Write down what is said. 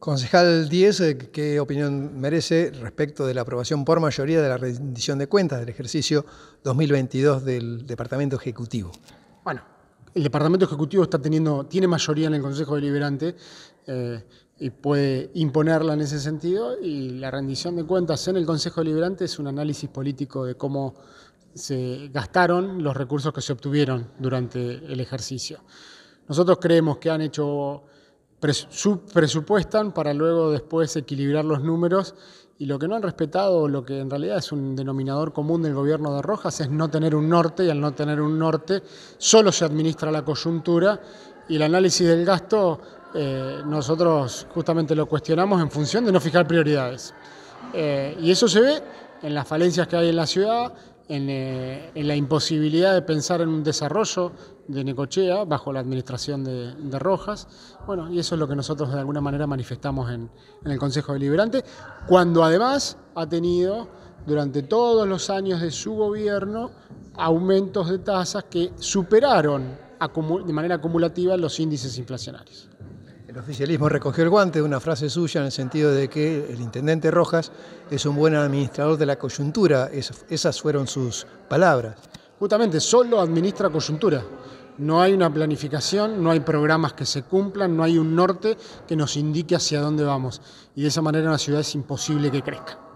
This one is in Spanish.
Concejal 10, eh, ¿qué opinión merece respecto de la aprobación por mayoría de la rendición de cuentas del ejercicio 2022 del Departamento Ejecutivo? Bueno, el Departamento Ejecutivo está teniendo, tiene mayoría en el Consejo Deliberante eh, y puede imponerla en ese sentido y la rendición de cuentas en el Consejo Deliberante es un análisis político de cómo se gastaron los recursos que se obtuvieron durante el ejercicio. Nosotros creemos que han hecho presupuestan para luego después equilibrar los números y lo que no han respetado, lo que en realidad es un denominador común del gobierno de Rojas, es no tener un norte y al no tener un norte solo se administra la coyuntura y el análisis del gasto eh, nosotros justamente lo cuestionamos en función de no fijar prioridades. Eh, y eso se ve en las falencias que hay en la ciudad, eh, en, la imposibilidad de pensar en un desarrollo de Necochea bajo la administración de, Rojas. Bueno, y eso es lo que nosotros de alguna manera manifestamos en el Consejo Deliberante, cuando además ha tenido durante todos los años de su gobierno aumentos de tasas que superaron de manera acumulativa los índices inflacionarios. El oficialismo recogió el guante de una frase suya en el sentido de que el intendente Rojas es un buen administrador de la coyuntura. esas fueron sus palabras. Justamente, solo administra coyuntura. No hay una planificación, no hay programas que se cumplan, no hay un norte que nos indique hacia dónde vamos. Y de esa manera una ciudad es imposible que crezca.